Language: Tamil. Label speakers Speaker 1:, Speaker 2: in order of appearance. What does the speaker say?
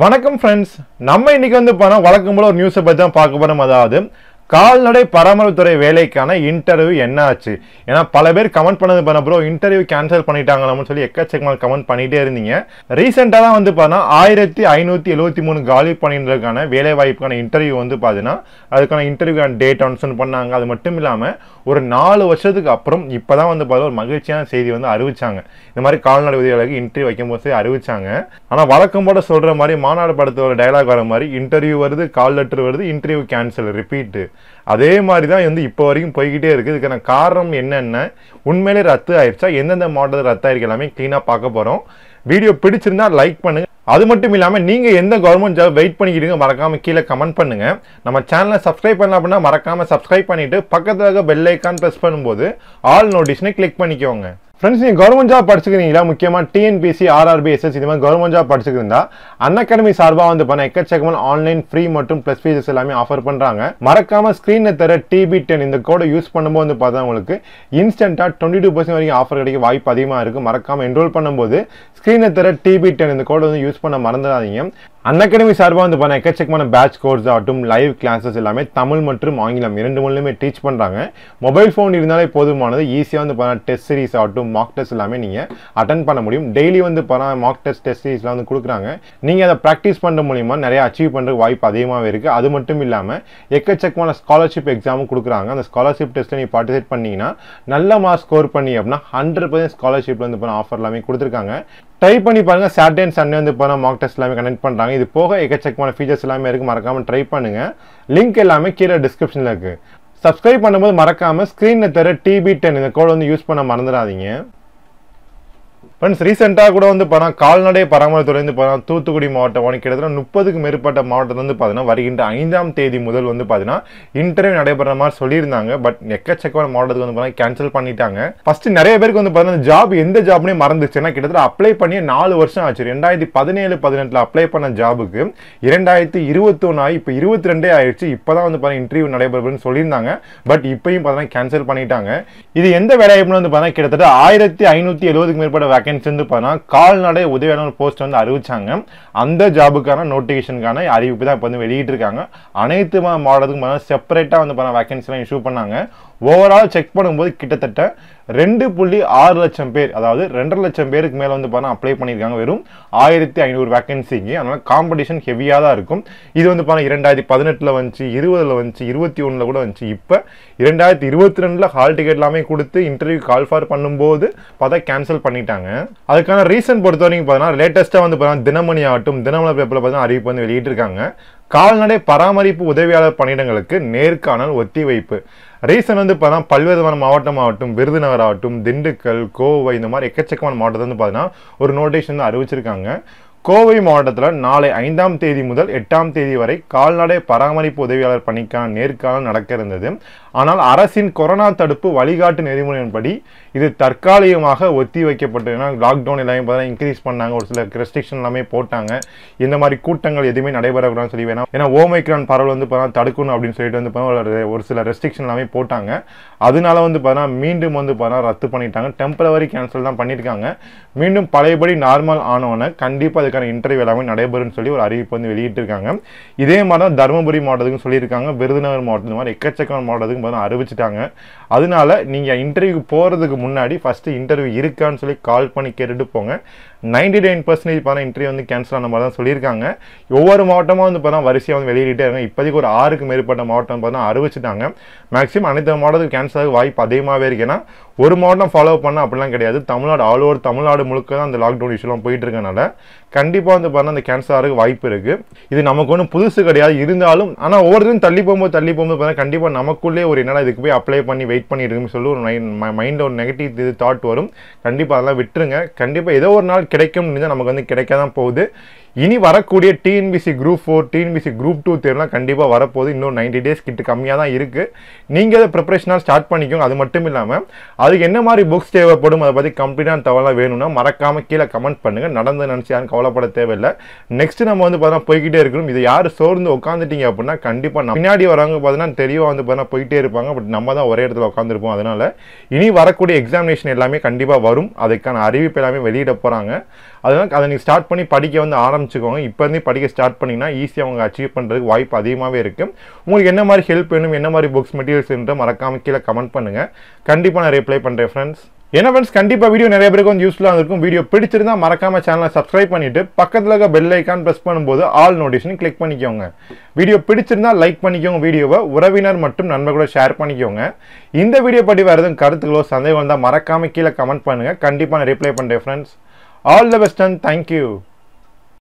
Speaker 1: வணக்கம் ஃப்ரெண்ட்ஸ் நம்ம இன்னைக்கு வந்து போனால் வழக்கம் போல் ஒரு நியூஸை பற்றி தான் பார்க்க போகிறோம் அதாவது கால்நடை பராமரிப்புத்துறை வேலைக்கான இன்டர்வியூ என்ன ஆச்சு ஏன்னா பல பேர் கமெண்ட் பண்ணது பண்ண ப்ரோ இன்டர்வியூ கேன்சல் பண்ணிட்டாங்களாம்னு சொல்லி எக்கச்சக்கமாக கமெண்ட் பண்ணிட்டே இருந்தீங்க ரீசெண்டாக தான் வந்து பார்த்தா ஆயிரத்தி ஐநூற்றி எழுபத்தி மூணு காலி பணியினருக்கான வேலை வாய்ப்புக்கான இன்டர்வியூ வந்து பார்த்தீங்கன்னா அதுக்கான இன்டர்வியூக்கான டேட் அனுசன் பண்ணாங்க அது மட்டும் இல்லாமல் ஒரு நாலு வருஷத்துக்கு அப்புறம் இப்போ தான் வந்து பார்த்தா ஒரு மகிழ்ச்சியான செய்தி வந்து அறிவிச்சாங்க இந்த மாதிரி கால்நடை உதவியாளருக்கு இன்டர்வியூ வைக்கும் போது அறிவிச்சாங்க ஆனால் வழக்கம் போட சொல்கிற மாதிரி மாநாடு படத்தோட டைலாக் வர மாதிரி இன்டர்வியூ வருது கால் லெட்டர் வருது இன்டர்வியூ கேன்சல் ரிப்பீட்டு அதே மாதிரி தான் வந்து இப்போ வரைக்கும் போய்கிட்டே இருக்குது இதுக்கான காரணம் என்னென்ன உண்மையிலே ரத்து ஆயிடுச்சா எந்தெந்த மாடல் ரத்து ஆயிருக்கு எல்லாமே க்ளீனாக பார்க்க போகிறோம் வீடியோ பிடிச்சிருந்தா லைக் பண்ணுங்க அது மட்டும் இல்லாமல் நீங்கள் எந்த கவர்மெண்ட் ஜாப் வெயிட் பண்ணிக்கிட்டு மறக்காமல் கீழே கமெண்ட் பண்ணுங்க நம்ம சேனலை சப்ஸ்கிரைப் பண்ணலாம் அப்படின்னா மறக்காமல் சப்ஸ்கிரைப் பண்ணிட்டு பக்கத்தில் இருக்க பெல் ஐக்கான் ப்ரெஸ் பண்ணும்போது ஆல் நோட்டீஸ்னு கிளிக் பண்ணிக்கோங்க ஃப்ரெண்ட்ஸ் நீங்கள் கவர்மெண்ட் ஜாப் படிச்சுக்கிறீங்களா முக்கியமாக டிஎன்பிசி ஆர்ஆர்பி இது மாதிரி கவர்மெண்ட் ஜாப் படிச்சுக்கிறீங்க அன் அகாடமி சார்பாக வந்து பண்ண எக்கச்சக்கமல் ஆன்லைன் ஃப்ரீ மற்றும் ப்ளஸ் ஃபீஸஸ் எல்லாமே ஆஃபர் பண்ணுறாங்க மறக்காமல் ஸ்க்ரீனில் தர டிபி டென் இந்த கோடை யூஸ் பண்ணும்போது வந்து பார்த்தா உங்களுக்கு இன்ஸ்டண்ட்டாக டுவெண்ட்டி டூ பர்சன்ட் வரைக்கும் ஆஃபர் கிடைக்க வாய்ப்பு அதிகமாக இருக்குது மறக்காமல் என்ரோல் பண்ணும்போது ஸ்க்ரீனில் தர டிபி டென் இந்த கோடை வந்து யூஸ் பண்ண மறந்துடாதீங்க அந்த சார்பாக வந்து பண்ண எக்கச்சக்கமான பேட்ச் கோர்ஸ் ஆகட்டும் லைவ் கிளாஸஸ் எல்லாமே தமிழ் மற்றும் ஆங்கிலம் இரண்டு மொழியுமே டீச் பண்ணுறாங்க மொபைல் ஃபோன் இருந்தாலே போதுமானது ஈஸியாக வந்து பார்த்தா டெஸ்ட் சீரிஸ் ஆகட்டும் மார்க் டெஸ்ட் எல்லாமே நீங்கள் அட்டன் பண்ண முடியும் டெய்லி வந்து பார்த்தா மார்க் டெஸ்ட் டெஸ்ட் சீரீஸ்லாம் வந்து கொடுக்குறாங்க நீங்கள் அதை ப்ராக்டிஸ் பண்ணுற மூலிமா நிறைய அச்சீவ் பண்ணுற வாய்ப்பு அதிகமாகவே இருக்குது அது மட்டும் இல்லாமல் எக்கச்சக்கமான ஸ்காலர்ஷிப் எக்ஸாமும் கொடுக்குறாங்க அந்த ஸ்காலர்ஷிப் டெஸ்ட்டில் நீங்கள் பார்ட்டிசிபேட் பண்ணிங்கன்னா நல்ல மார்க் ஸ்கோர் பண்ணி அப்படின்னா ஹண்ட்ரட் பர்சன்ட் ஸ்காலர்ஷிப் வந்து ஆஃபர் எல்லாமே கொடுத்துருக்காங்க ட்ரை பண்ணி பாருங்கள் சாட்டர்டே அண்ட் சண்டே வந்து போனால் மார்க் டெஸ்ட் எல்லாமே கனெக்ட் பண்ணுறாங்க இது போக எக்கச்சக்கமான ஃபீச்சர்ஸ் எல்லாமே இருக்குது மறக்காமல் ட்ரை பண்ணுங்கள் லிங்க் எல்லாமே கீழே டிஸ்கிரிப்ஷனில் இருக்குது சப்ஸ்கிரைப் பண்ணும்போது மறக்காமல் ஸ்க்ரீனில் தர டிபி டென் இந்த கோடு வந்து யூஸ் பண்ண மறந்துடாதீங்க ஃப்ரெண்ட்ஸ் ரீசெண்டாக கூட வந்து பார்த்தா கால்நடை பராமரித்துறை வந்து பார்த்தா தூத்துக்குடி மாவட்டம் ஒன்று கிட்டத்தட்ட முப்பதுக்கு மேற்பட்ட மாவட்டத்தில் வந்து பார்த்தீங்கன்னா வருகின்ற ஐந்தாம் தேதி முதல் வந்து பார்த்தீங்கன்னா இன்டர்வியூ நடைபெற மாதிரி சொல்லியிருந்தாங்க பட் எக்கச்சக்கமான மாவட்டத்துக்கு வந்து பார்த்தீங்கன்னா கேன்சல் பண்ணிட்டாங்க ஃபர்ஸ்ட் நிறைய பேருக்கு வந்து பார்த்தீங்கன்னா ஜாப் எந்த ஜாப்னே மறந்துச்சுன்னா கிட்டத்தட்ட அப்ளை பண்ணி நாலு வருஷம் ஆச்சு ரெண்டாயிரத்தி பதினேழு பதினெட்டில் அப்ளை பண்ண ஜாபுக்கு இரண்டாயிரத்தி ஒன்று ஆகி இப்போ இருபத்தி ரெண்டே ஆயிடுச்சு இப்போ தான் வந்து பார்த்தீங்கன்னா இன்டர்வியூ நடைபெறுன்னு சொல்லியிருந்தாங்க பட் இப்பயும் பார்த்தீங்கன்னா கேன்சல் பண்ணிட்டாங்க இது எந்த வேலைவாய்ப்புன்னு வந்து பார்த்தீங்கன்னா கிட்டத்தட்ட ஆயிரத்தி ஐநூற்றி எழுபதுக்கு மேற்பட்ட வேகன்ஸ் இருந்து பார்த்தீங்கன்னா கால்நடை உதவியாளர் போஸ்ட் வந்து அறிவிச்சாங்க அந்த ஜாபுக்கான நோட்டிஃபிகேஷனுக்கான அறிவிப்பு தான் இப்போ வந்து வெளியிட்டிருக்காங்க அனைத்து மாவட்டத்துக்கும் பார்த்தீங்கன்னா செப்பரேட்டாக வந்து பார்த்தீங்கன்னா வேகன்சிலாம் இஷ்யூ பண்ணாங்க ஓவரால் செக் பண்ணும்போது கிட்டத்தட்ட ரெண்டு புள்ளி ஆறு லட்சம் பேர் அதாவது ரெண்டரை லட்சம் பேருக்கு மேலே வந்து பார்த்தா அப்ளை பண்ணியிருக்காங்க வெறும் ஆயிரத்தி ஐநூறு வேக்கன்சிங்க அதனால் காம்படிஷன் ஹெவியாக தான் இருக்கும் இது வந்து பார்த்தா இரண்டாயிரத்தி பதினெட்டில் வந்துச்சு இருபதில் வந்துச்சு இருபத்தி ஒன்றில் கூட வந்துச்சு இப்போ இரண்டாயிரத்தி இருபத்தி ரெண்டில் ஹால் டிக்கெட் எல்லாமே கொடுத்து இன்டர்வியூ கால் ஃபார் பண்ணும்போது பார்த்தா கேன்சல் பண்ணிட்டாங்க அதுக்கான ரீசன் பொறுத்த வரைக்கும் பார்த்தீங்கன்னா லேட்டஸ்ட்டாக வந்து பார்த்தீங்கன்னா தினமணி ஆகட்டும் தினமணி பேப்பரில் பார்த்தீங்கன்னா அறிவிப்பு வந்து வெளியிட்டிருக்காங்க கால்நடை பராமரிப்பு உதவியாளர் பணியிடங்களுக்கு நேர்காணல் ஒத்திவைப்பு ரீசன் வந்து பார்த்தா பல்வேறு வன மாவட்டம் ஆகட்டும் விருதுநகர் ஆகட்டும் திண்டுக்கல் கோவை இந்த மாதிரி எக்கச்சக்கமான மாவட்டத்தை வந்து பார்த்தீங்கன்னா ஒரு வந்து அறிவிச்சிருக்காங்க கோவை மாவட்டத்தில் நாளை ஐந்தாம் தேதி முதல் எட்டாம் தேதி வரை கால்நடை பராமரிப்பு உதவியாளர் பணிக்கான நேர்காணல் நடக்க இருந்தது ஆனால் அரசின் கொரோனா தடுப்பு வழிகாட்டு நெறிமுறையின்படி இது தற்காலிகமாக ஒத்தி வைக்கப்பட்டது ஏன்னா லாக்டவுன் எல்லாமே பார்த்தீங்கன்னா இன்க்ரீஸ் பண்ணாங்க ஒரு சில ரெஸ்ட்ரிக்ஷன் எல்லாமே போட்டாங்க இந்த மாதிரி கூட்டங்கள் எதுவுமே நடைபெறக்கூடாது சொல்லி வேணாம் ஏன்னா ஓமைக்ரான் பரவல் வந்து பார்த்தா தடுக்கணும் அப்படின்னு சொல்லிட்டு வந்து பார்த்தா ஒரு சில ரெஸ்ட்ரிக்ஷன் எல்லாமே போட்டாங்க அதனால வந்து பார்த்தா மீண்டும் வந்து பார்த்தா ரத்து பண்ணிட்டாங்க டெம்பரவரி கேன்சல் தான் பண்ணியிருக்காங்க மீண்டும் பழையபடி நார்மல் ஆனவன கண்டிப்பாக அதுக்கான இன்டர்வியூ எல்லாமே நடைபெறும்னு சொல்லி ஒரு அறிவிப்பு வந்து வெளியிட்டிருக்காங்க இதே மாதிரி தான் தருமபுரி மாவட்டத்துக்கும் சொல்லியிருக்காங்க விருதுநகர் மாவட்டம் இந்த மாதிரி எக்கச்சக்கம் மாவட்டத்துக்கும் பார்த்தா அறிவிச்சிட்டாங்க அதனால நீங்கள் இன்டர்வியூ போகிறதுக்கு முன்னாடி ஃபஸ்ட்டு இன்டர்வியூ இருக்கான்னு சொல்லி கால் பண்ணி கேட்டுட்டு போங்க நைன்டி நைன் பர்சன்டேஜ் பார்த்தா இன்டர்வியூ வந்து கேன்சல் ஆன மாதிரி தான் சொல்லியிருக்காங்க ஒவ்வொரு மாவட்டமும் வந்து பார்த்தா வரிசையாக வந்து வெளியிட்டே இருக்காங்க இப்போதைக்கு ஒரு ஆறுக்கு மேற்பட்ட மாவட்டம் பார்த்தா அறிவிச்சிட்டாங்க மேக்ஸிமம் அனைத்து மாவட்டத்துக்கு கேன்சல் ஆக வாய்ப்பு அதிகமாகவே ஏன்னா ஒரு மாவட்டம் ஃபாலோ பண்ணால் அப்படிலாம் கிடையாது தமிழ்நாடு ஆல் ஓவர் தமிழ்நாடு முழுக்க தான் அந்த லாக்டவுன் இஷ்யூலாம் போயிட்டு இருக்கனால கண்டிப்பாக வந்து பார்த்தீங்கன்னா அந்த கேன்சர் வாய்ப்பு இருக்குது இது நமக்கு ஒன்றும் புதுசு கிடையாது இருந்தாலும் ஆனால் ஒவ்வொருத்தரும் தள்ளி போகும்போது தள்ளி போகும்போது பார்த்தீங்கன்னா கண்டிப்பாக நமக்குள்ளே ஒரு என்னடா இதுக்கு போய் அப்ளை பண்ணி வெயிட் பண்ணிடுங்கன்னு சொல்லி ஒரு மைண்டில் ஒரு நெகட்டிவ் இது தாட் வரும் கண்டிப்பாக அதெல்லாம் விட்டுருங்க கண்டிப்பாக ஏதோ ஒரு நாள் கிடைக்கும் நமக்கு வந்து கிடைக்க போகுது இனி வரக்கூடிய TNPSC group four TNPSC group two தேர்வுலாம் கண்டிப்பாக வரப்போகுது இன்னும் நைன்டி டேஸ் கிட்ட கம்மியாக தான் இருக்குது நீங்கள் அதை ப்ரிப்ரேஷனாக ஸ்டார்ட் பண்ணிக்கோங்க அது மட்டும் இல்லாமல் அதுக்கு என்ன மாதிரி புக்ஸ் தேவைப்படும் அதை பற்றி கம்ப்ளீட்டான தவறாக வேணும்னா மறக்காமல் கீழே கமெண்ட் பண்ணுங்கள் நடந்து நினச்சி யாரும் கவலை கவலைப்பட தேவையில்லை நெக்ஸ்ட் நம்ம வந்து பார்த்தோம்னா போய்கிட்டே இருக்கணும் இதை யார் சோர்ந்து உட்காந்துட்டீங்க அப்படின்னா கண்டிப்பாக பின்னாடி வரவங்க பார்த்தீங்கன்னா தெளிவாக வந்து பார்த்தா போயிட்டே இருப்பாங்க பட் நம்ம தான் ஒரே இடத்துல உட்காந்துருப்போம் அதனால இனி வரக்கூடிய எக்ஸாமினேஷன் எல்லாமே கண்டிப்பாக வரும் அதுக்கான அறிவிப்பு எல்லாமே வெளியிட போகிறாங்க அதனால் அதை நீங்கள் ஸ்டார்ட் பண்ணி படிக்க வந்து ஆரம்பிச்சுக்கோங்க இருந்தே படிக்க ஸ்டார்ட் பண்ணிங்கன்னா ஈஸியாக அவங்க அச்சீவ் பண்ணுறதுக்கு வாய்ப்பு அதிகமாகவே இருக்குது உங்களுக்கு என்ன மாதிரி ஹெல்ப் வேணும் என்ன மாதிரி புக்ஸ் மெட்டீரியல்ஸ் என்ற மறக்காமல் கீழே கமெண்ட் பண்ணுங்கள் கண்டிப்பாக நான் ரிப்ளை பண்ணுறேன் ஃப்ரெண்ட்ஸ் என்ன ஃப்ரெண்ட்ஸ் கண்டிப்பாக வீடியோ நிறைய பேருக்கு வந்து யூஸ்ஃபுல்லாக இருக்கும் வீடியோ பிடிச்சிருந்தா மறக்காம சேனலை சப்ஸ்கிரைப் பண்ணிட்டு பக்கத்தில் இருக்க பெல் ஐக்கான் ப்ரெஸ் பண்ணும்போது ஆல் நோட்டிஃபிகேஷன் கிளிக் பண்ணிக்கோங்க வீடியோ பிடிச்சிருந்தா லைக் பண்ணிக்கோங்க வீடியோவை உறவினர் மற்றும் நண்பர்களோட ஷேர் பண்ணிக்கோங்க இந்த வீடியோ பற்றி வேறு எதுவும் கருத்துக்களோ சந்தேகம் வந்தால் மறக்காம கீழே கமெண்ட் பண்ணுங்கள் கண்டிப்பாக நான் ரிப்ளை பண்ணுறேன் friends all the best and thank you